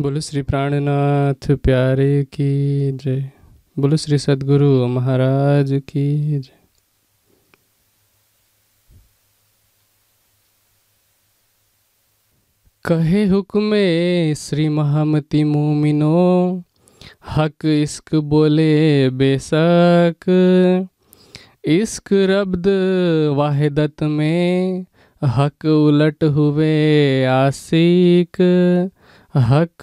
बोलो श्री प्राणनाथ प्यारे की जय बोलो श्री सदगुरु महाराज की जय कहे हुक्मे श्री महामती मोमिनो हक इश्क बोले बेशक इश्क रब्द वाहिदत में हक उलट हुए आशिक हक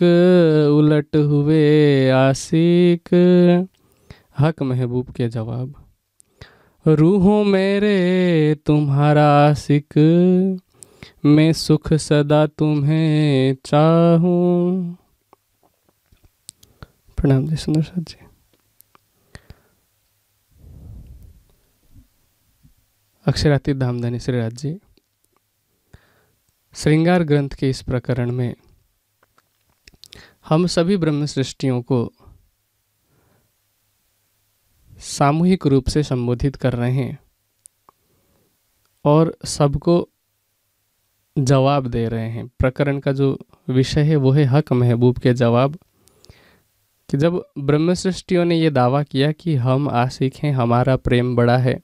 उलट हुए आसिक हक महबूब के जवाब रूहों मेरे तुम्हारा आसिक मैं सुख सदा तुम्हें चाहू प्रणाम जी सुंदर सर जी अक्षराती धामधनी श्रीराज जी श्रृंगार ग्रंथ के इस प्रकरण में हम सभी ब्रह्म सृष्टियों को सामूहिक रूप से संबोधित कर रहे हैं और सबको जवाब दे रहे हैं प्रकरण का जो विषय है वो है हक महबूब के जवाब कि जब ब्रह्म सृष्टियों ने ये दावा किया कि हम आशिक हैं हमारा प्रेम बड़ा है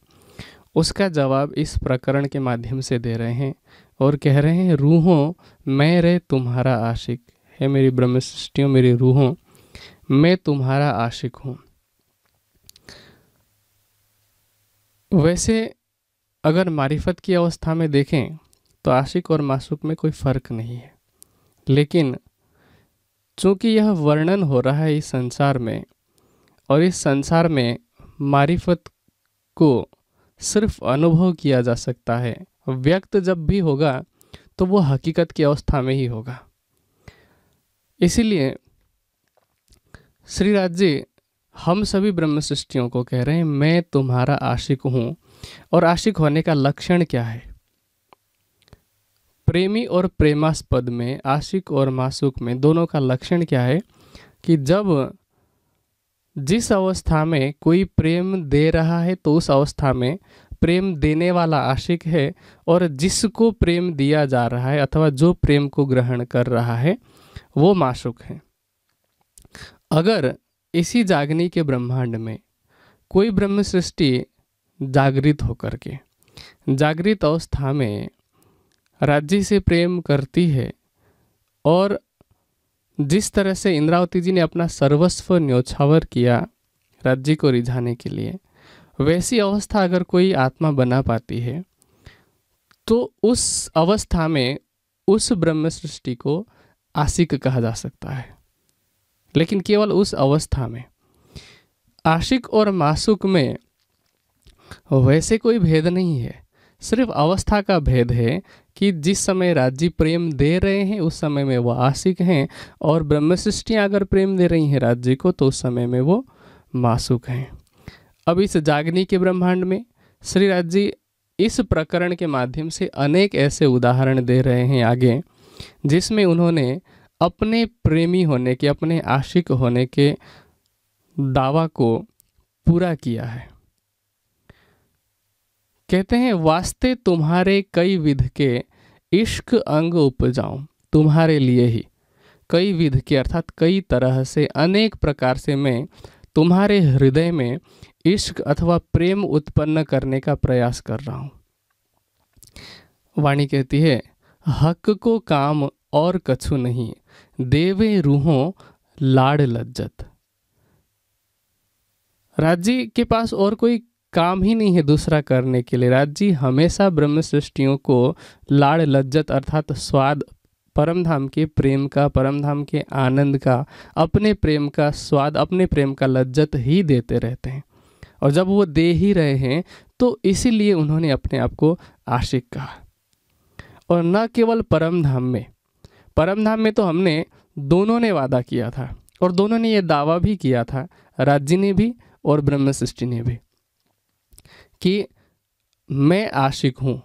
उसका जवाब इस प्रकरण के माध्यम से दे रहे हैं और कह रहे हैं रूहों मैं रे तुम्हारा आशिक है मेरी ब्रह्म सृष्टियों मेरी रूहों मैं तुम्हारा आशिक हूँ वैसे अगर मारिफत की अवस्था में देखें तो आशिक और मासुक में कोई फ़र्क नहीं है लेकिन चूंकि यह वर्णन हो रहा है इस संसार में और इस संसार में मारिफत को सिर्फ अनुभव किया जा सकता है व्यक्त जब भी होगा तो वो हकीकत की अवस्था में ही होगा इसीलिए श्री राज जी हम सभी ब्रह्म सृष्टियों को कह रहे हैं मैं तुम्हारा आशिक हूँ और आशिक होने का लक्षण क्या है प्रेमी और प्रेमास्पद में आशिक और मासुक में दोनों का लक्षण क्या है कि जब जिस अवस्था में कोई प्रेम दे रहा है तो उस अवस्था में प्रेम देने वाला आशिक है और जिसको प्रेम दिया जा रहा है अथवा जो प्रेम को ग्रहण कर रहा है वो माशुक हैं अगर इसी जागनी के ब्रह्मांड में कोई ब्रह्म सृष्टि जागृत होकर के जागृत अवस्था में राज्य से प्रेम करती है और जिस तरह से इंद्रावती जी ने अपना सर्वस्व न्योछावर किया राज्य को रिझाने के लिए वैसी अवस्था अगर कोई आत्मा बना पाती है तो उस अवस्था में उस ब्रह्म सृष्टि को आशिक कहा जा सकता है लेकिन केवल उस अवस्था में आशिक और मासुक में वैसे कोई भेद नहीं है सिर्फ अवस्था का भेद है कि जिस समय राज्य प्रेम दे रहे हैं उस समय में वो आशिक हैं और ब्रह्म सृष्टियाँ अगर प्रेम दे रही हैं राज्य को तो उस समय में वो मासुक हैं अब इस जागनी के ब्रह्मांड में श्री राज्य जी इस प्रकरण के माध्यम से अनेक ऐसे उदाहरण दे रहे हैं आगे जिसमें उन्होंने अपने प्रेमी होने के अपने आशिक होने के दावा को पूरा किया है कहते हैं वास्ते तुम्हारे कई विध के इश्क अंग उपजाऊं तुम्हारे लिए ही कई विध के अर्थात कई तरह से अनेक प्रकार से मैं तुम्हारे हृदय में इश्क अथवा प्रेम उत्पन्न करने का प्रयास कर रहा हूं वाणी कहती है हक को काम और कछु नहीं देवे रूहों लाड़ लज्जत राज्य के पास और कोई काम ही नहीं है दूसरा करने के लिए राज्य हमेशा ब्रह्म सृष्टियों को लाड़ लज्जत अर्थात स्वाद परम धाम के प्रेम का परम धाम के आनंद का अपने प्रेम का स्वाद अपने प्रेम का लज्जत ही देते रहते हैं और जब वो दे ही रहे हैं तो इसीलिए उन्होंने अपने आप को आशिक कहा और न केवल परम धाम में परम धाम में तो हमने दोनों ने वादा किया था और दोनों ने ये दावा भी किया था राज्य ने भी और ब्रह्म सृष्टि ने भी कि मैं आशिक हूँ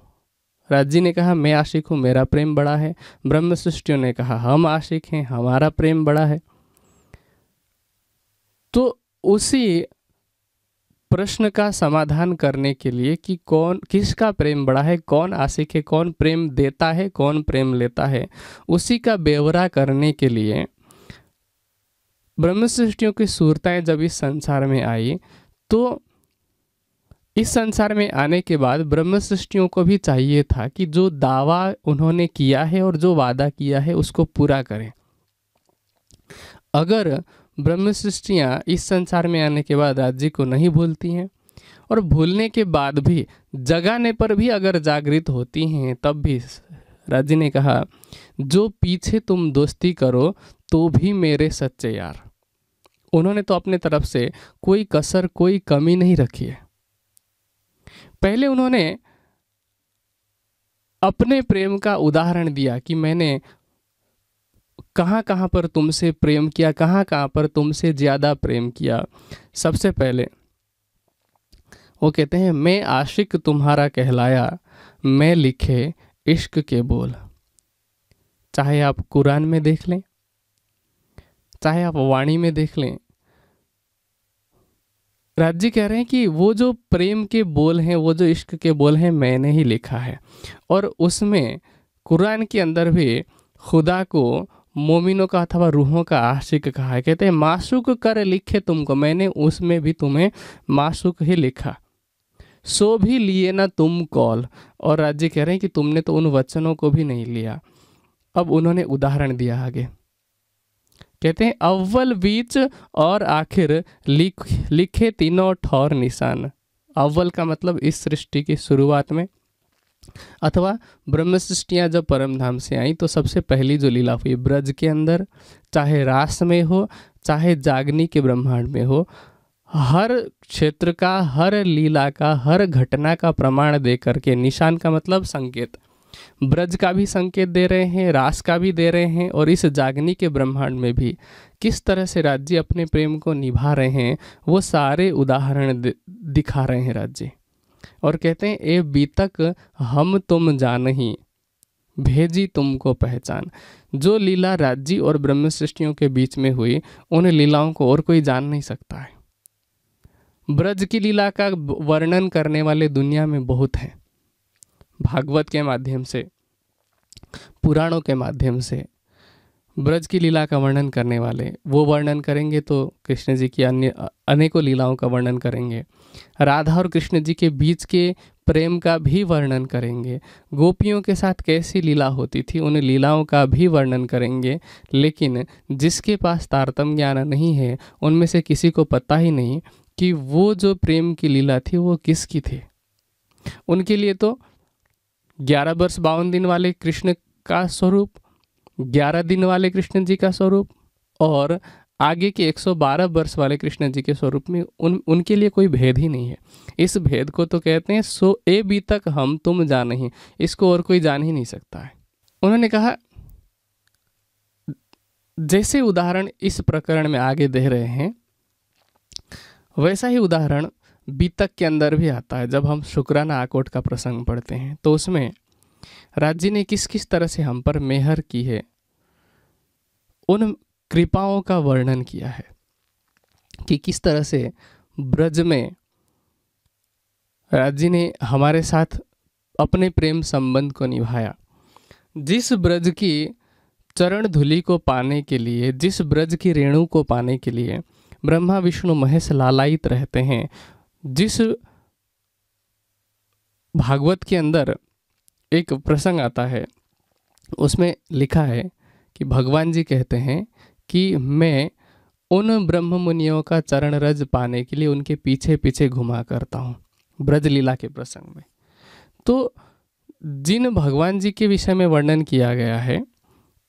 राज्य ने कहा मैं आशिक हूँ मेरा प्रेम बड़ा है ब्रह्म सृष्टियों ने कहा हम आशिक हैं हमारा प्रेम बड़ा है तो उसी प्रश्न का समाधान करने के लिए कि कौन किसका प्रेम बड़ा है कौन आशिक है कौन प्रेम देता है कौन प्रेम लेता है उसी का बेवरा करने के लिए ब्रह्म सृष्टियों की सूरताएँ जब इस संसार में आई तो इस संसार में आने के बाद ब्रह्म सृष्टियों को भी चाहिए था कि जो दावा उन्होंने किया है और जो वादा किया है उसको पूरा करें अगर ब्रह्म सृष्टियाँ इस संसार में आने के बाद राज्य को नहीं भूलती हैं और भूलने के बाद भी जगाने पर भी अगर जागृत होती हैं तब भी राज्य ने कहा जो पीछे तुम दोस्ती करो तो भी मेरे सच्चे यार उन्होंने तो अपने तरफ से कोई कसर कोई कमी नहीं रखी है पहले उन्होंने अपने प्रेम का उदाहरण दिया कि मैंने कहाँ कहाँ पर तुमसे प्रेम किया कहाँ कहाँ पर तुमसे ज़्यादा प्रेम किया सबसे पहले वो कहते हैं मैं आशिक तुम्हारा कहलाया मैं लिखे इश्क के बोल चाहे आप कुरान में देख लें चाहे आप वाणी में देख लें राज जी कह रहे हैं कि वो जो प्रेम के बोल हैं वो जो इश्क के बोल हैं मैंने ही लिखा है और उसमें कुरान के अंदर भी खुदा को मोमिनों का अथवा रूहों का आशिक कहा है कहते हैं मासुक कर लिखे तुमको मैंने उसमें भी तुम्हें मासुक ही लिखा सो भी लिए ना तुम कॉल और राज्य कह रहे हैं कि तुमने तो उन वचनों को भी नहीं लिया अब उन्होंने उदाहरण दिया आगे कहते हैं अव्वल बीच और आखिर लिख लिखे तीनों ठौर निशान अव्वल का मतलब इस सृष्टि की शुरुआत में अथवा ब्रह्म सृष्टियाँ जब परमधाम से आई तो सबसे पहली जो लीला हुई ब्रज के अंदर चाहे रास में हो चाहे जागनी के ब्रह्मांड में हो हर क्षेत्र का हर लीला का हर घटना का प्रमाण दे करके निशान का मतलब संकेत ब्रज का भी संकेत दे रहे हैं रास का भी दे रहे हैं और इस जागनी के ब्रह्मांड में भी किस तरह से राज्य अपने प्रेम को निभा रहे हैं वो सारे उदाहरण दिखा रहे हैं राज्य और कहते हैं ए बीतक हम तुम ही भेजी तुमको पहचान जो लीला राज्य और ब्रह्म सृष्टियों के बीच में हुई उन लीलाओं को और कोई जान नहीं सकता है ब्रज की लीला का वर्णन करने वाले दुनिया में बहुत हैं भागवत के माध्यम से पुराणों के माध्यम से ब्रज की लीला का वर्णन करने वाले वो वर्णन करेंगे तो कृष्ण जी की अन्य अनेकों लीलाओं का वर्णन करेंगे राधा और कृष्ण जी के बीच के प्रेम का भी वर्णन करेंगे गोपियों के साथ कैसी लीला होती थी उन लीलाओं का भी वर्णन करेंगे लेकिन जिसके पास तारतम ज्ञान नहीं है उनमें से किसी को पता ही नहीं कि वो जो प्रेम की लीला थी वो किसकी थी उनके लिए तो ग्यारह वर्ष बावन दिन वाले कृष्ण का स्वरूप ग्यारह दिन वाले कृष्ण जी का स्वरूप और आगे के 112 वर्ष वाले कृष्ण जी के स्वरूप में उन उनके लिए कोई भेद ही नहीं है इस भेद को तो कहते हैं सो ए बी तक हम तुम जान ही इसको और कोई जान ही नहीं सकता है उन्होंने कहा जैसे उदाहरण इस प्रकरण में आगे दे रहे हैं वैसा ही उदाहरण बीतक के अंदर भी आता है जब हम शुक्राना आकोट का प्रसंग पढ़ते हैं तो उसमें राज्य ने किस किस तरह से हम पर मेहर की है उन कृपाओं का वर्णन किया है कि किस तरह से ब्रज में जी ने हमारे साथ अपने प्रेम संबंध को निभाया जिस ब्रज की चरण धुली को पाने के लिए जिस ब्रज की रेणु को पाने के लिए ब्रह्मा विष्णु महेश लालायित रहते हैं जिस भागवत के अंदर एक प्रसंग आता है उसमें लिखा है कि भगवान जी कहते हैं कि मैं उन ब्रह्म मुनियों का चरण रज पाने के लिए उनके पीछे पीछे घुमा करता हूँ ब्रज लीला के प्रसंग में तो जिन भगवान जी के विषय में वर्णन किया गया है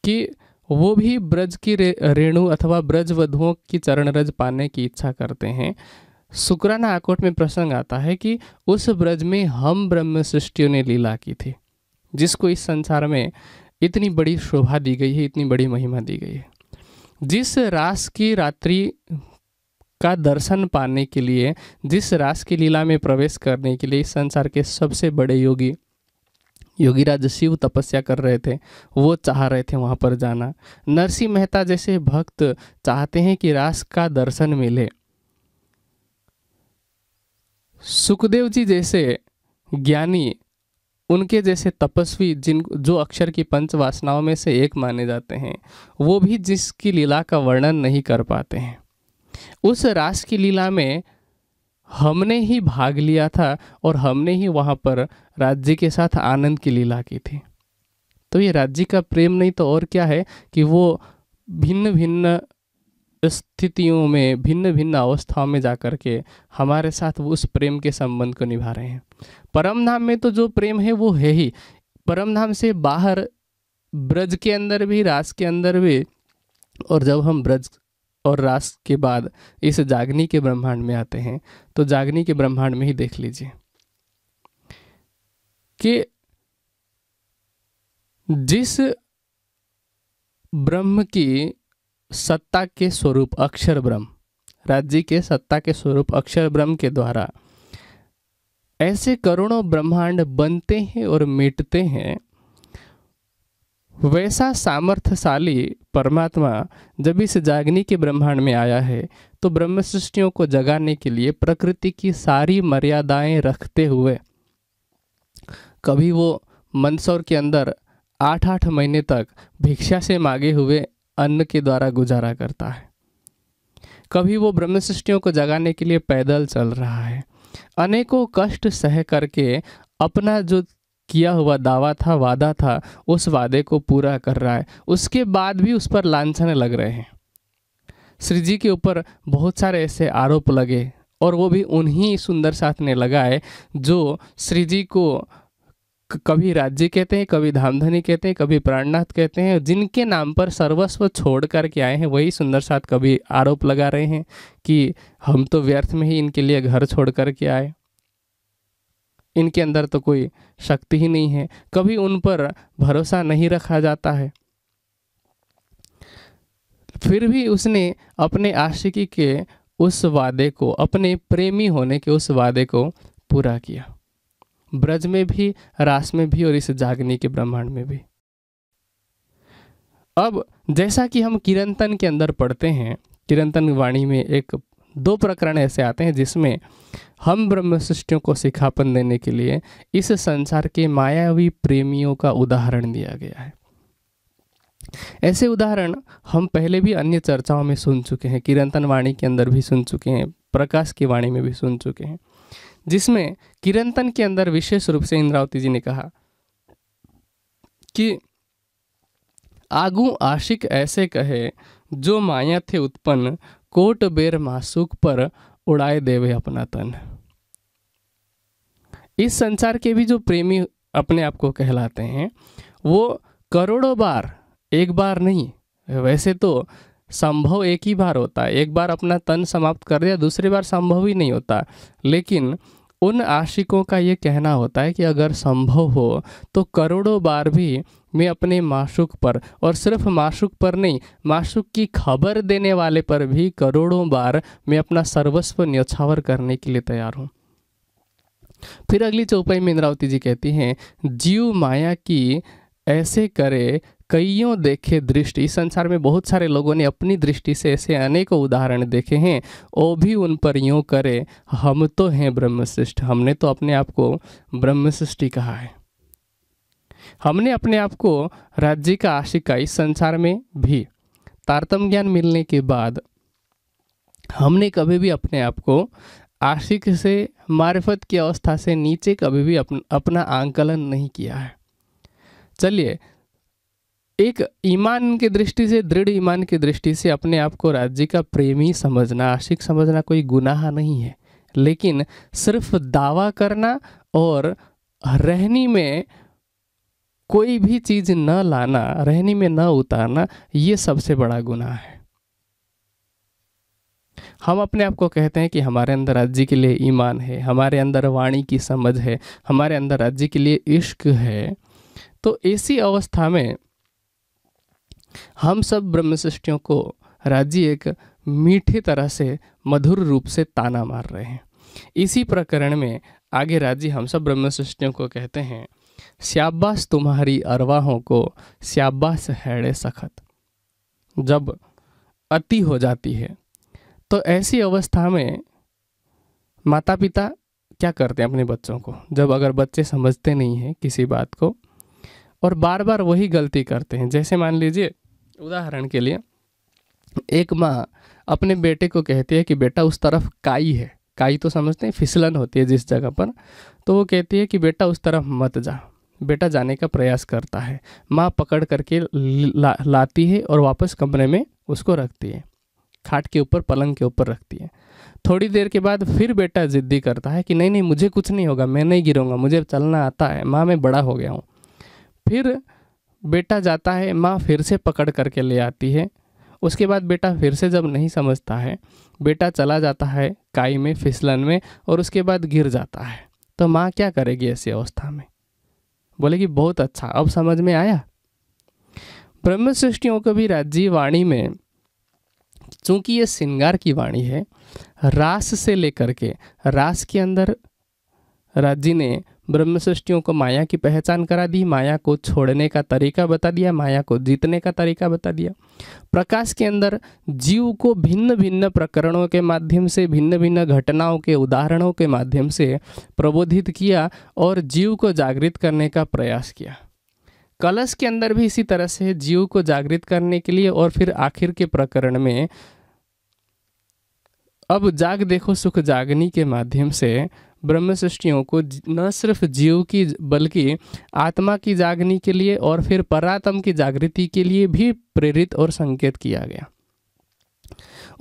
कि वो भी ब्रज की रेणु अथवा ब्रज वधुओं की चरण रज पाने की इच्छा करते हैं शुक्राना आकोट में प्रसंग आता है कि उस ब्रज में हम ब्रह्म सृष्टियों ने लीला की थी जिसको इस संसार में इतनी बड़ी शोभा दी गई है इतनी बड़ी महिमा दी गई है जिस रास की रात्रि का दर्शन पाने के लिए जिस रास की लीला में प्रवेश करने के लिए संसार के सबसे बड़े योगी योगीराज शिव तपस्या कर रहे थे वो चाह रहे थे वहाँ पर जाना नरसिंह मेहता जैसे भक्त चाहते हैं कि रास का दर्शन मिले सुखदेव जी जैसे ज्ञानी उनके जैसे तपस्वी जिन जो अक्षर की पंच वासनाओं में से एक माने जाते हैं वो भी जिसकी लीला का वर्णन नहीं कर पाते हैं उस रास की लीला में हमने ही भाग लिया था और हमने ही वहाँ पर राज्य के साथ आनंद की लीला की थी तो ये राज्य का प्रेम नहीं तो और क्या है कि वो भिन्न भिन्न स्थितियों में भिन्न भिन्न अवस्थाओं में जा कर के हमारे साथ उस प्रेम के संबंध को निभा रहे हैं परम धाम में तो जो प्रेम है वो है ही परम धाम से बाहर ब्रज के अंदर भी रास के अंदर भी और जब हम ब्रज और रास के बाद इस जागनी के ब्रह्मांड में आते हैं तो जागनी के ब्रह्मांड में ही देख लीजिए कि जिस ब्रह्म की सत्ता के स्वरूप अक्षर ब्रह्म राज्य के सत्ता के स्वरूप अक्षर ब्रह्म के द्वारा ऐसे करोड़ों ब्रह्मांड बनते हैं और मिटते हैं वैसा सामर्थ्यशाली परमात्मा जब इस जागनी के ब्रह्मांड में आया है तो ब्रह्म सृष्टियों को जगाने के लिए प्रकृति की सारी मर्यादाएं रखते हुए कभी वो मंदसौर के अंदर आठ आठ महीने तक भिक्षा से मांगे हुए अन्न के द्वारा गुजारा करता है कभी वो ब्रह्म सृष्टियों को जगाने के लिए पैदल चल रहा है अनेकों कष्ट सह करके अपना जो किया हुआ दावा था वादा था उस वादे को पूरा कर रहा है उसके बाद भी उस पर लाछन लग रहे हैं श्री जी के ऊपर बहुत सारे ऐसे आरोप लगे और वो भी उन्हीं सुंदर साथ ने लगाए जो श्री जी को कभी राज्य कहते हैं कभी धामधनी कहते हैं कभी प्राणनाथ कहते हैं जिनके नाम पर सर्वस्व छोड़ करके आए हैं वही सुंदर साथ कभी आरोप लगा रहे हैं कि हम तो व्यर्थ में ही इनके लिए घर छोड़ करके आए इनके अंदर तो कोई शक्ति ही नहीं है कभी उन पर भरोसा नहीं रखा जाता है फिर भी उसने अपने आशिकी के उस वादे को अपने प्रेमी होने के उस वादे को पूरा किया ब्रज में भी रास में भी और इस जागनी के ब्रह्मांड में भी अब जैसा कि हम किरंतन के अंदर पढ़ते हैं किरंतन वाणी में एक दो प्रकरण ऐसे आते हैं जिसमें हम ब्रह्म सृष्टियों को सिखापन देने के लिए इस संसार के मायावी प्रेमियों का उदाहरण दिया गया है ऐसे उदाहरण हम पहले भी अन्य चर्चाओं में सुन चुके हैं किरंतन वाणी के अंदर भी सुन चुके हैं प्रकाश की वाणी में भी सुन चुके हैं जिसमें किरंतन के अंदर विशेष रूप से इंद्रावती जी ने कहा कि आगू आशिक ऐसे कहे जो माया थे उत्पन्न कोट बेर मासुक पर उड़ाए देवे अपना तन इस संसार के भी जो प्रेमी अपने आप को कहलाते हैं वो करोड़ों बार एक बार नहीं वैसे तो संभव एक ही बार होता है एक बार अपना तन समाप्त कर दिया दूसरी बार संभव ही नहीं होता लेकिन उन आशिकों का ये कहना होता है कि अगर संभव हो तो करोड़ों बार भी मैं अपने माशुक पर और सिर्फ माशुक पर नहीं माशुक की खबर देने वाले पर भी करोड़ों बार मैं अपना सर्वस्व न्यौछावर करने के लिए तैयार हूँ फिर अगली चौपाई में इंद्रावती जी कहती हैं जीव माया की ऐसे करे कईयों देखे दृष्टि संसार में बहुत सारे लोगों ने अपनी दृष्टि से ऐसे अनेकों उदाहरण देखे हैं वो भी उन पर यूँ करे हम तो हैं ब्रह्मशिष्ट हमने तो अपने आप को ब्रह्मशिष्टि कहा है हमने अपने आप को राज्य का आशिका इस संसार में भी तारतम ज्ञान मिलने के बाद हमने कभी भी अपने आप को आशिक से मार्फत की अवस्था से नीचे कभी भी अपन, अपना आंकलन नहीं किया है चलिए एक ईमान की दृष्टि से दृढ़ ईमान की दृष्टि से अपने आप को राज्य का प्रेमी समझना आशिक समझना कोई गुनाह नहीं है लेकिन सिर्फ दावा करना और रहनी में कोई भी चीज़ न लाना रहनी में न उतारना ये सबसे बड़ा गुनाह है हम अपने आप को कहते हैं कि हमारे अंदर राज्य के लिए ईमान है हमारे अंदर वाणी की समझ है हमारे अंदर राज्य के लिए इश्क है तो ऐसी अवस्था में हम सब ब्रह्म सृष्टियों को राज्य एक मीठे तरह से मधुर रूप से ताना मार रहे हैं इसी प्रकरण में आगे राज्य हम सब ब्रह्म सृष्टियों को कहते हैं श्याबास तुम्हारी अरवाहों को श्याबास हैड़े सखत जब अति हो जाती है तो ऐसी अवस्था में माता पिता क्या करते हैं अपने बच्चों को जब अगर बच्चे समझते नहीं हैं किसी बात को और बार बार वही गलती करते हैं जैसे मान लीजिए उदाहरण के लिए एक माँ अपने बेटे को कहती है कि बेटा उस तरफ काई है काई तो समझते हैं फिसलन होती है जिस जगह पर तो वो कहती है कि बेटा उस तरफ मत जा बेटा जाने का प्रयास करता है माँ पकड़ करके ला, लाती है और वापस कमरे में उसको रखती है खाट के ऊपर पलंग के ऊपर रखती है थोड़ी देर के बाद फिर बेटा ज़िद्दी करता है कि नहीं नहीं मुझे कुछ नहीं होगा मैं नहीं गिरूंगा मुझे चलना आता है माँ मैं बड़ा हो गया हूँ फिर बेटा जाता है माँ फिर से पकड़ करके ले आती है उसके बाद बेटा फिर से जब नहीं समझता है बेटा चला जाता है काई में फिसलन में और उसके बाद गिर जाता है तो माँ क्या करेगी ऐसी अवस्था में बोलेगी बहुत अच्छा अब समझ में आया ब्रह्म सृष्टियों को भी राज्य वाणी में चूंकि ये श्रृंगार की वाणी है रास से लेकर के रास के अंदर राज्य ने ब्रह्म सृष्टियों को माया की पहचान करा दी माया को छोड़ने का तरीका बता दिया माया को जीतने का तरीका बता दिया प्रकाश के अंदर जीव को भिन्न भिन्न प्रकरणों के माध्यम से भिन्न भिन्न घटनाओं के उदाहरणों के माध्यम से प्रबोधित किया और जीव को जागृत करने का प्रयास किया कलश के अंदर भी इसी तरह से जीव को जागृत करने के लिए और फिर आखिर के प्रकरण में अब जाग देखो सुख जागनी के माध्यम से ब्रह्म सृष्टियों को न सिर्फ जीव की बल्कि आत्मा की जागने के लिए और फिर परातम की जागृति के लिए भी प्रेरित और संकेत किया गया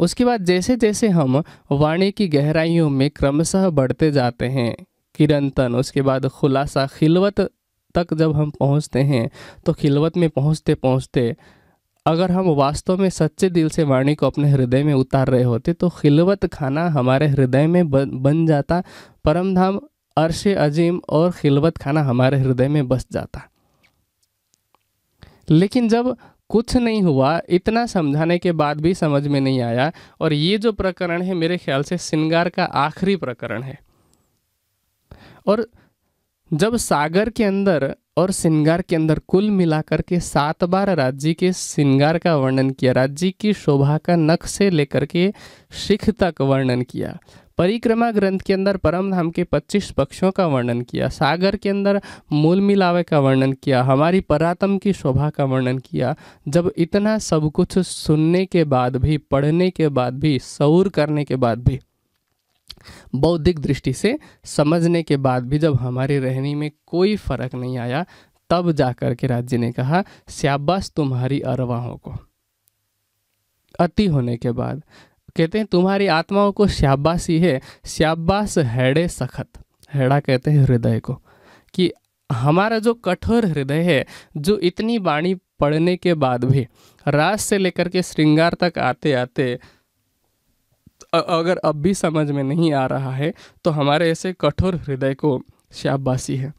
उसके बाद जैसे जैसे हम वाणी की गहराइयों में क्रमशः बढ़ते जाते हैं किरंतन उसके बाद खुलासा खिलवत तक जब हम पहुंचते हैं तो खिलवत में पहुंचते पहुंचते अगर हम वास्तव में सच्चे दिल से वाणी को अपने हृदय में उतार रहे होते तो खिलवत खाना हमारे हृदय में बन जाता परमधाम अर्श अजीम और खिलवत खाना हमारे हृदय में बस जाता लेकिन जब कुछ नहीं हुआ इतना समझाने के बाद भी समझ में नहीं आया और ये जो प्रकरण है मेरे ख्याल से श्रृंगार का आखिरी प्रकरण है और जब सागर के अंदर और सिंगार के अंदर कुल मिलाकर के सात बार राज्य के सिंगार का वर्णन किया राज्य की शोभा का नख से लेकर के शिख तक वर्णन किया परिक्रमा ग्रंथ के अंदर परम धाम के 25 पक्षों का वर्णन किया सागर के अंदर मूल मिलावे का वर्णन किया हमारी परातम की शोभा का वर्णन किया जब इतना सब कुछ सुनने के बाद भी पढ़ने के बाद भी सऊर करने के बाद भी बौद्धिक दृष्टि से समझने के बाद भी जब हमारे रहनी में कोई फर्क नहीं आया तब जाकर के राज्य ने कहा श्याबास तुम्हारी अरवाहों को अति होने के बाद कहते हैं तुम्हारी आत्माओं को श्याबास ही है श्याबास हैड़े सखत हैड़ा कहते हैं हृदय को कि हमारा जो कठोर हृदय है जो इतनी वाणी पढ़ने के बाद भी रास से लेकर के श्रृंगार तक आते आते अगर अब भी समझ में नहीं आ रहा है तो हमारे ऐसे कठोर हृदय को श्याबासी है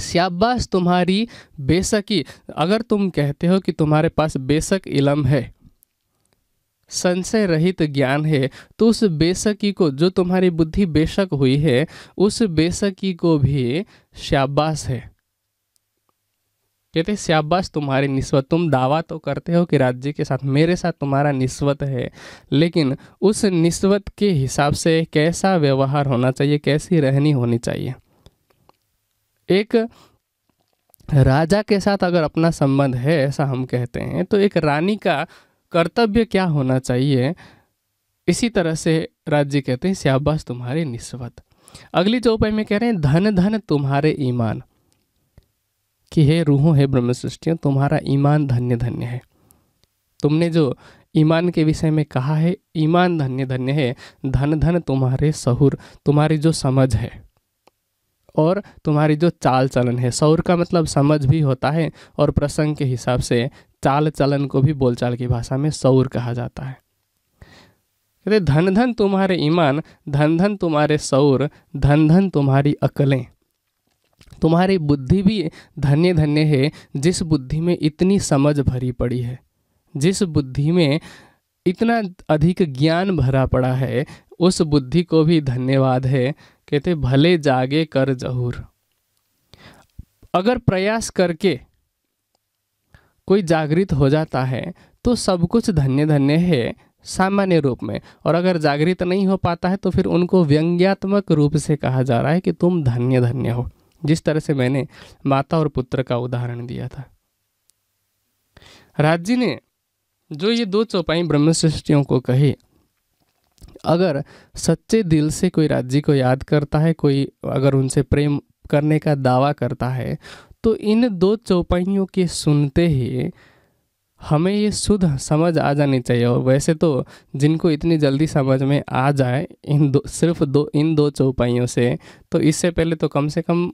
श्याबास तुम्हारी बेसकी अगर तुम कहते हो कि तुम्हारे पास बेसक इलम है संशय रहित ज्ञान है तो उस बेसकी को जो तुम्हारी बुद्धि बेशक हुई है उस बेसकी को भी श्याबास है कहते शाबाश तुम्हारी निस्वत तुम दावा तो करते हो कि राज्य के साथ मेरे साथ तुम्हारा निस्वत है लेकिन उस निस्वत के हिसाब से कैसा व्यवहार होना चाहिए कैसी रहनी होनी चाहिए एक राजा के साथ अगर अपना संबंध है ऐसा हम कहते हैं तो एक रानी का कर्तव्य क्या होना चाहिए इसी तरह से राज्य कहते हैं श्याबास तुम्हारे निस्वत अगली चौपाई में कह रहे हैं धन धन तुम्हारे ईमान कि हे रूहों हे ब्रह्म सृष्टियों तुम्हारा ईमान धन्य धन्य है तुमने जो ईमान के विषय में कहा है ईमान धन्य धन्य है धन धन तुम्हारे सहूर तुम्हारी जो समझ है और तुम्हारी जो चाल चलन है सौर का मतलब समझ भी होता है और प्रसंग के हिसाब से चाल चलन को भी बोलचाल की भाषा में सौर कहा जाता है कहते धन धन तुम्हारे ईमान धन धन तुम्हारे सौर धन धन तुम्हारी अकलें तुम्हारी बुद्धि भी धन्य धन्य है जिस बुद्धि में इतनी समझ भरी पड़ी है जिस बुद्धि में इतना अधिक ज्ञान भरा पड़ा है उस बुद्धि को भी धन्यवाद है कहते भले जागे कर जहूर अगर प्रयास करके कोई जागृत हो जाता है तो सब कुछ धन्य धन्य है सामान्य रूप में और अगर जागृत नहीं हो पाता है तो फिर उनको व्यंग्यात्मक रूप से कहा जा रहा है कि तुम धन्य धन्य हो जिस तरह से मैंने माता और पुत्र का उदाहरण दिया था राज जी ने जो ये दो चौपाई ब्रह्म सृष्टियों को कही अगर सच्चे दिल से कोई राज्य को याद करता है कोई अगर उनसे प्रेम करने का दावा करता है तो इन दो चौपाइयों के सुनते ही हमें ये शुद्ध समझ आ जानी चाहिए और वैसे तो जिनको इतनी जल्दी समझ में आ जाए इन दो सिर्फ दो इन दो चौपाइयों से तो इससे पहले तो कम से कम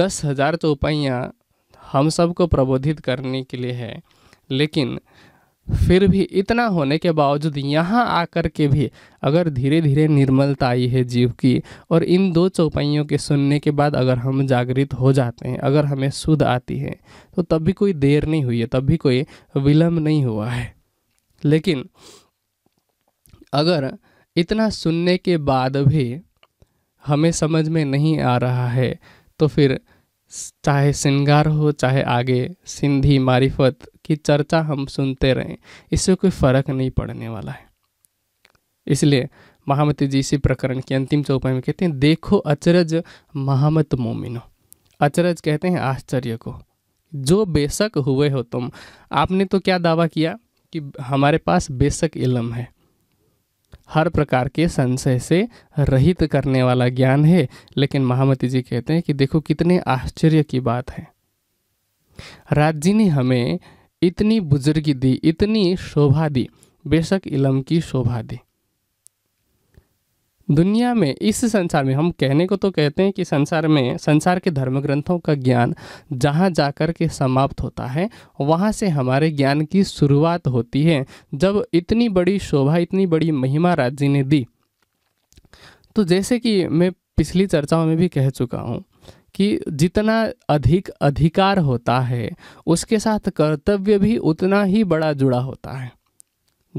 दस हज़ार चौपाइयाँ हम सबको प्रबोधित करने के लिए है लेकिन फिर भी इतना होने के बावजूद यहाँ आकर के भी अगर धीरे धीरे निर्मलता आई है जीव की और इन दो चौपाइयों के सुनने के बाद अगर हम जागृत हो जाते हैं अगर हमें सुध आती है तो तब भी कोई देर नहीं हुई है तब भी कोई विलम्ब नहीं हुआ है लेकिन अगर इतना सुनने के बाद भी हमें समझ में नहीं आ रहा है तो फिर चाहे श्रृंगार हो चाहे आगे सिंधी मारिफत की चर्चा हम सुनते रहें इससे कोई फर्क नहीं पड़ने वाला है इसलिए महामती जी इसी प्रकरण के अंतिम चौपाई में कहते हैं देखो अचरज महामत मोमिनो अचरज कहते हैं आश्चर्य को जो बेशक हुए हो तुम आपने तो क्या दावा किया कि हमारे पास बेशक इलम है हर प्रकार के संशय से रहित करने वाला ज्ञान है लेकिन महामती जी कहते हैं कि देखो कितने आश्चर्य की बात है राज जी ने हमें इतनी बुजुर्गी दी इतनी शोभा दी बेशक इलम की शोभा दी दुनिया में इस संसार में हम कहने को तो कहते हैं कि संसार में संसार के धर्म ग्रंथों का ज्ञान जहाँ जाकर के समाप्त होता है वहाँ से हमारे ज्ञान की शुरुआत होती है जब इतनी बड़ी शोभा इतनी बड़ी महिमा राज्य ने दी तो जैसे कि मैं पिछली चर्चाओं में भी कह चुका हूँ कि जितना अधिक अधिकार होता है उसके साथ कर्तव्य भी उतना ही बड़ा जुड़ा होता है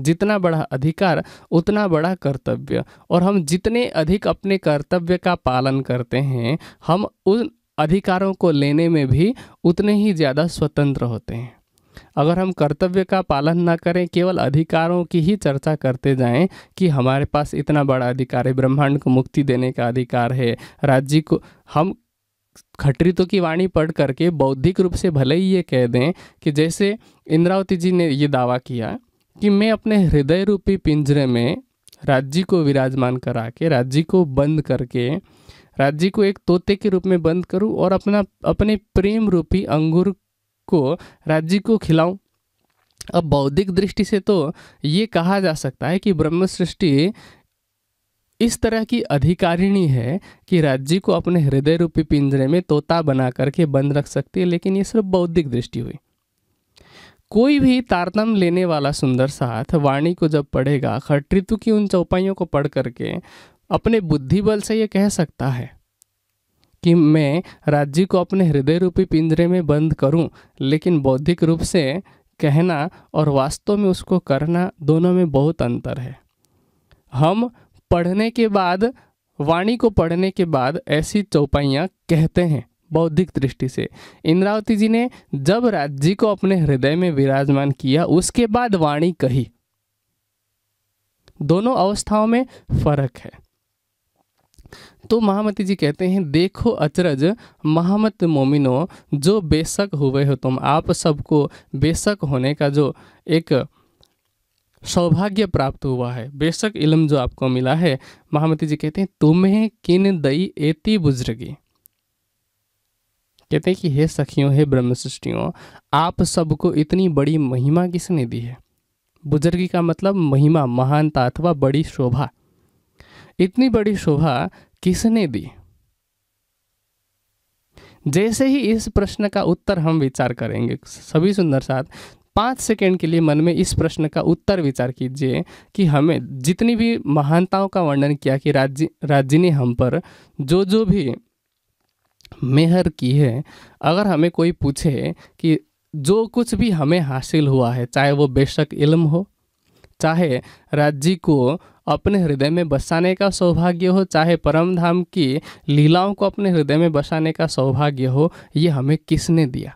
जितना बड़ा अधिकार उतना बड़ा कर्तव्य और हम जितने अधिक अपने कर्तव्य का पालन करते हैं हम उन अधिकारों को लेने में भी उतने ही ज़्यादा स्वतंत्र होते हैं अगर हम कर्तव्य का पालन ना करें केवल अधिकारों की ही चर्चा करते जाएं कि हमारे पास इतना बड़ा अधिकार है ब्रह्मांड को मुक्ति देने का अधिकार है राज्य को हम खटरितों की वाणी पढ़ करके बौद्धिक रूप से भले ही ये कह दें कि जैसे इंद्रावती जी ने ये दावा किया कि मैं अपने हृदय रूपी पिंजरे में राज्य को विराजमान करा के राज्य को बंद करके राज्य को एक तोते के रूप में बंद करूं और अपना अपने प्रेम रूपी अंगूर को राज्य को खिलाऊं अब बौद्धिक दृष्टि से तो ये कहा जा सकता है कि ब्रह्म सृष्टि इस तरह की अधिकारिणी है कि राज्य को अपने हृदय रूपी पिंजरे में तोता बना करके बंद रख सकती है लेकिन ये सिर्फ बौद्धिक दृष्टि हुई कोई भी तारतम लेने वाला सुंदर साथ वाणी को जब पढ़ेगा खटृतु की उन चौपाइयों को पढ़ करके अपने बुद्धि बल से ये कह सकता है कि मैं राज्य को अपने हृदय रूपी पिंजरे में बंद करूं लेकिन बौद्धिक रूप से कहना और वास्तव में उसको करना दोनों में बहुत अंतर है हम पढ़ने के बाद वाणी को पढ़ने के बाद ऐसी चौपाइयाँ कहते हैं बौद्धिक दृष्टि से इंद्रावती जी ने जब राज्य को अपने हृदय में विराजमान किया उसके बाद वाणी कही दोनों अवस्थाओं में फर्क है तो महामती जी कहते हैं देखो अचरज महामत मोमिनो जो बेशक हुए हो तुम आप सबको बेशक होने का जो एक सौभाग्य प्राप्त हुआ है बेशक इलम जो आपको मिला है महामती जी कहते हैं तुम्हें किन दई एति बुजुर्गी कहते हैं कि हे सखियों हे ब्रह्म सृष्टियों आप सबको इतनी बड़ी महिमा किसने दी है बुजुर्गी का मतलब महिमा महानता अथवा बड़ी शोभा इतनी बड़ी शोभा किसने दी जैसे ही इस प्रश्न का उत्तर हम विचार करेंगे सभी सुंदर साथ पाँच सेकेंड के लिए मन में इस प्रश्न का उत्तर विचार कीजिए कि हमें जितनी भी महानताओं का वर्णन किया कि राज्य राज्य ने हम पर जो जो भी मेहर की है अगर हमें कोई पूछे कि जो कुछ भी हमें हासिल हुआ है चाहे वो बेशक इल्म हो चाहे राज्य को अपने हृदय में बसाने का सौभाग्य हो चाहे परम धाम की लीलाओं को अपने हृदय में बसाने का सौभाग्य हो ये हमें किसने दिया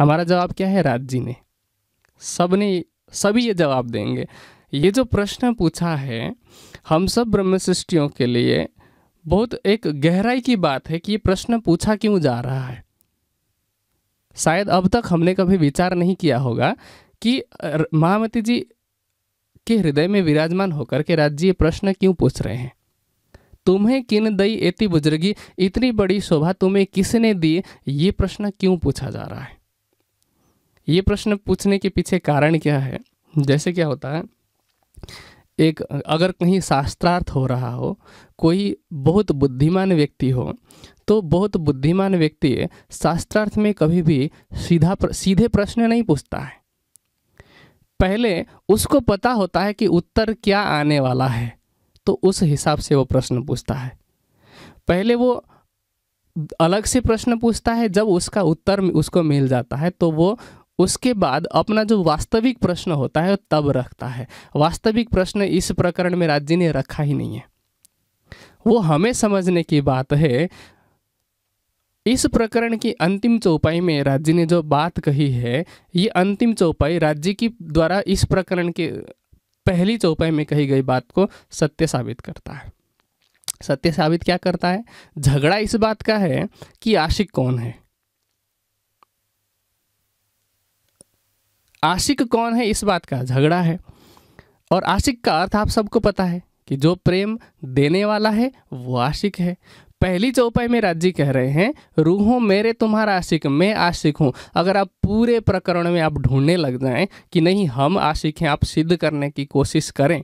हमारा जवाब क्या है राज जी ने सब ने सभी ये जवाब देंगे ये जो प्रश्न पूछा है हम सब ब्रह्म सृष्टियों के लिए बहुत एक गहराई की बात है कि ये प्रश्न पूछा क्यों जा रहा है शायद अब तक हमने कभी विचार नहीं किया होगा कि महामती जी के हृदय में विराजमान होकर के राज्य ये प्रश्न क्यों पूछ रहे हैं तुम्हें किन दई एति बुजुर्गी इतनी बड़ी शोभा तुम्हें किसने दी ये प्रश्न क्यों पूछा जा रहा है ये प्रश्न पूछने के पीछे कारण क्या है जैसे क्या होता है एक अगर कहीं शास्त्रार्थ हो रहा हो कोई बहुत बुद्धिमान व्यक्ति हो तो बहुत बुद्धिमान व्यक्ति शास्त्रार्थ में कभी भी सीधा प्र, सीधे प्रश्न नहीं पूछता है पहले उसको पता होता है कि उत्तर क्या आने वाला है तो उस हिसाब से वो प्रश्न पूछता है पहले वो अलग से प्रश्न पूछता है जब उसका उत्तर उसको मिल जाता है तो वो उसके बाद अपना जो वास्तविक प्रश्न होता है तब रखता है वास्तविक प्रश्न इस प्रकरण में राज्य ने रखा ही नहीं है वो हमें समझने की बात है इस प्रकरण की अंतिम चौपाई में राज्य ने जो बात कही है ये अंतिम चौपाई राज्य की द्वारा इस प्रकरण के पहली चौपाई में कही गई बात को सत्य साबित करता है सत्य साबित क्या करता है झगड़ा इस बात का है कि आशिक कौन है आशिक कौन है इस बात का झगड़ा है और आशिक का अर्थ आप सबको पता है कि जो प्रेम देने वाला है वो आशिक है पहली चौपाई में राज्य कह रहे हैं रूहों मेरे तुम्हारा आशिक मैं आशिक हूँ अगर आप पूरे प्रकरण में आप ढूंढने लग जाएं कि नहीं हम आशिक हैं आप सिद्ध करने की कोशिश करें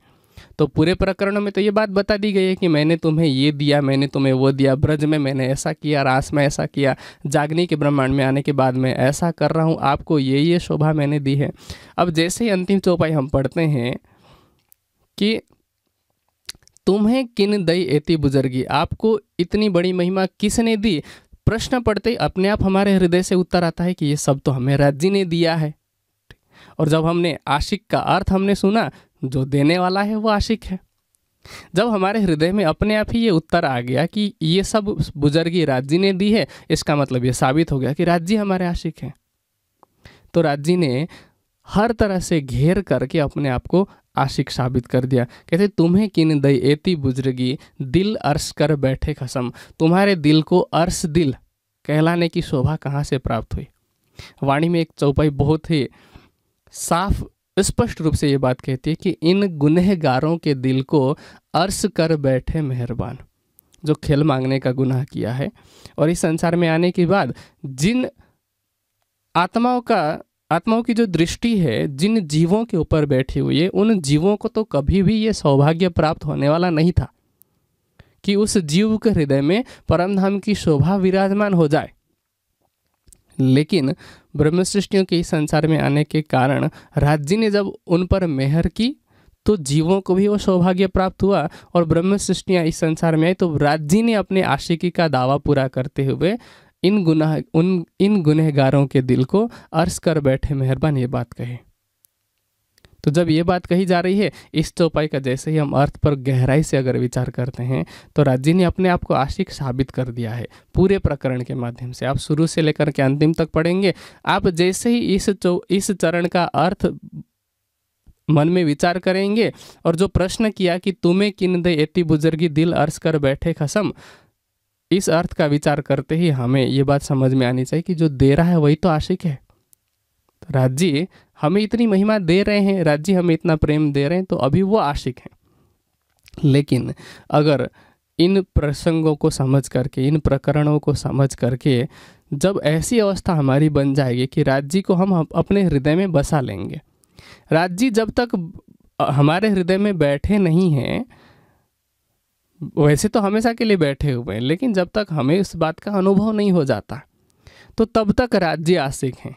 तो पूरे प्रकरण में तो ये बात बता दी गई है कि मैंने तुम्हें ये दिया मैंने तुम्हें वो दिया ब्रज में मैंने ऐसा किया रास में ऐसा किया जागनी के ब्रह्मांड में आने के बाद मैं ऐसा कर रहा हूँ आपको ये ये शोभा मैंने दी है अब जैसे ही अंतिम चौपाई हम पढ़ते हैं कि तुम्हें किन दई एति बुजुर्गी आपको इतनी बड़ी महिमा किसने दी प्रश्न पढ़ते ही अपने आप हमारे हृदय से उत्तर आता है कि ये सब तो हमें राज्य ने दिया है और जब हमने आशिक का अर्थ हमने सुना जो देने वाला है वो आशिक है जब हमारे हृदय में अपने आप ही ये उत्तर आ गया कि ये सब बुजुर्गी राज्य ने दी है इसका मतलब ये साबित हो गया कि राज्य हमारे आशिक हैं तो राज्य ने हर तरह से घेर करके अपने आप को आशिक साबित कर दिया कहते तुम्हें किन दई एती बुजुर्गी दिल अर्श कर बैठे खसम तुम्हारे दिल को अर्श दिल कहलाने की शोभा कहाँ से प्राप्त हुई वाणी में एक चौपाई बहुत ही साफ स्पष्ट रूप से ये बात कहती है कि इन गुनहगारों के दिल को अर्श कर बैठे मेहरबान जो खेल मांगने का गुनाह किया है और इस संसार में आने के बाद जिन आत्माओं का आत्माओं की जो दृष्टि है जिन जीवों के ऊपर बैठी हुई है उन जीवों को तो कभी भी ये सौभाग्य प्राप्त होने वाला नहीं था कि उस जीव के हृदय में परमधाम की शोभा विराजमान हो जाए लेकिन ब्रह्म सृष्टियों के संसार में आने के कारण राज्य ने जब उन पर मेहर की तो जीवों को भी वो सौभाग्य प्राप्त हुआ और ब्रह्म सृष्टियाँ इस संसार में आई तो राज्य ने अपने आशिकी का दावा पूरा करते हुए इन गुनाह उन इन गुनहगारों के दिल को अर्श कर बैठे मेहरबान ये बात कही तो जब ये बात कही जा रही है इस चौपाई का जैसे ही हम अर्थ पर गहराई से अगर विचार करते हैं तो राज्य ने अपने आप को आशिक साबित कर दिया है पूरे प्रकरण के माध्यम से आप शुरू से लेकर के अंतिम तक पढ़ेंगे आप जैसे ही इस इस चरण का अर्थ मन में विचार करेंगे और जो प्रश्न किया कि तुम्हें किन दे एति बुजुर्गी दिल अर्श कर बैठे खसम इस अर्थ का विचार करते ही हमें ये बात समझ में आनी चाहिए कि जो दे रहा है वही तो आशिक है तो राज्य हमें इतनी महिमा दे रहे हैं राज्य हमें इतना प्रेम दे रहे हैं तो अभी वो आशिक हैं लेकिन अगर इन प्रसंगों को समझ करके इन प्रकरणों को समझ करके जब ऐसी अवस्था हमारी बन जाएगी कि राज्य को हम अपने हृदय में बसा लेंगे राज्य जब तक हमारे हृदय में बैठे नहीं हैं वैसे तो हमेशा के लिए बैठे हुए हैं लेकिन जब तक हमें उस बात का अनुभव नहीं हो जाता तो तब तक राज्य आशिक हैं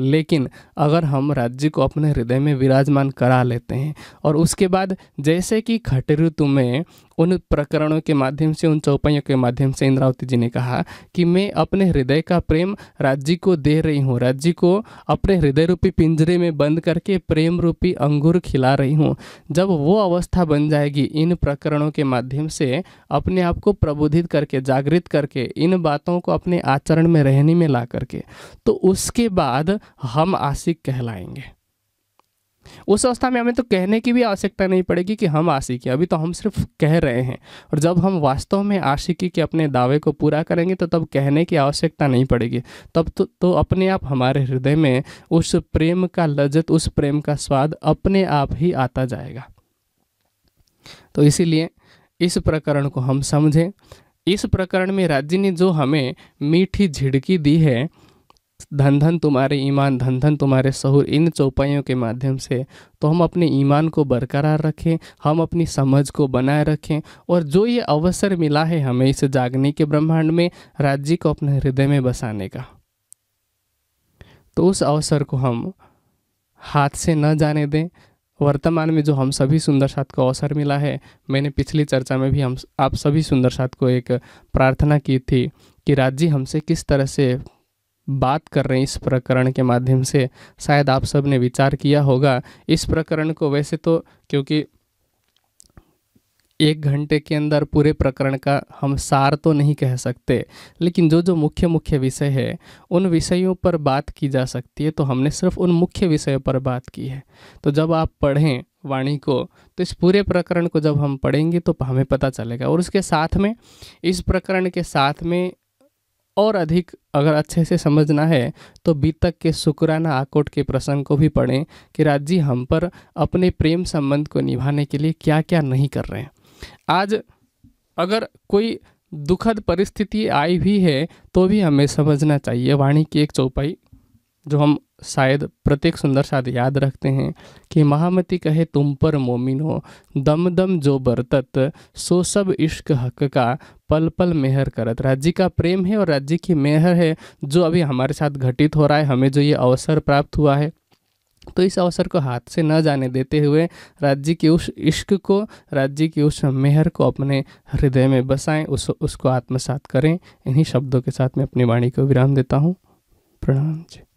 लेकिन अगर हम राज्य को अपने हृदय में विराजमान करा लेते हैं और उसके बाद जैसे कि खट ऋतु में उन प्रकरणों के माध्यम से उन चौपाइयों के माध्यम से इंद्रावती जी ने कहा कि मैं अपने हृदय का प्रेम राज्य को दे रही हूँ राज्य को अपने हृदय रूपी पिंजरे में बंद करके प्रेम रूपी अंगूर खिला रही हूँ जब वो अवस्था बन जाएगी इन प्रकरणों के माध्यम से अपने आप को प्रबोधित करके जागृत करके इन बातों को अपने आचरण में रहने में ला करके तो उसके बाद हम आशिक कहलाएंगे उस अवस्था में हमें तो कहने की भी आवश्यकता नहीं पड़ेगी कि हम आशिकी अभी तो हम सिर्फ कह रहे हैं और जब हम वास्तव में आशिकी के अपने दावे को पूरा करेंगे तो तब कहने की आवश्यकता नहीं पड़ेगी तब तो, तो अपने आप हमारे हृदय में उस प्रेम का लज्जत उस प्रेम का स्वाद अपने आप ही आता जाएगा तो इसीलिए इस प्रकरण को हम समझें इस प्रकरण में राज्य ने जो हमें मीठी झिड़की दी है धन धन तुम्हारे ईमान धन धन तुम्हारे शहूर इन चौपाइयों के माध्यम से तो हम अपने ईमान को बरकरार रखें हम अपनी समझ को बनाए रखें और जो ये अवसर मिला है हमें इसे जागने के ब्रह्मांड में राज्य को अपने हृदय में बसाने का तो उस अवसर को हम हाथ से न जाने दें वर्तमान में जो हम सभी सुंदर साथ को अवसर मिला है मैंने पिछली चर्चा में भी हम आप सभी सुंदर साथ को एक प्रार्थना की थी कि राज्य हमसे किस तरह से बात कर रहे हैं इस प्रकरण के माध्यम से शायद आप सब ने विचार किया होगा इस प्रकरण को वैसे तो क्योंकि एक घंटे के अंदर पूरे प्रकरण का हम सार तो नहीं कह सकते लेकिन जो जो मुख्य मुख्य विषय है उन विषयों पर बात की जा सकती है तो हमने सिर्फ उन मुख्य विषयों पर बात की है तो जब आप पढ़ें वाणी को तो इस पूरे प्रकरण को जब हम पढ़ेंगे तो हमें पता चलेगा और उसके साथ में इस प्रकरण के साथ में और अधिक अगर अच्छे से समझना है तो बीतक के शुक्राना आकोट के प्रसंग को भी पढ़ें कि राज्य हम पर अपने प्रेम संबंध को निभाने के लिए क्या क्या नहीं कर रहे हैं आज अगर कोई दुखद परिस्थिति आई भी है तो भी हमें समझना चाहिए वाणी की एक चौपाई जो हम शायद प्रत्येक सुंदर साथ याद रखते हैं कि महामती कहे तुम पर मोमिन हो दम दम जो बरतत सो सब इश्क हक का पल पल मेहर करत राज्य का प्रेम है और राज्य की मेहर है जो अभी हमारे साथ घटित हो रहा है हमें जो ये अवसर प्राप्त हुआ है तो इस अवसर को हाथ से न जाने देते हुए राज्य के उस इश्क को राज्य की उस मेहर को अपने हृदय में बसाएं उस उसको आत्मसात करें इन्हीं शब्दों के साथ मैं अपनी वाणी को विराम देता हूँ प्रणाम जी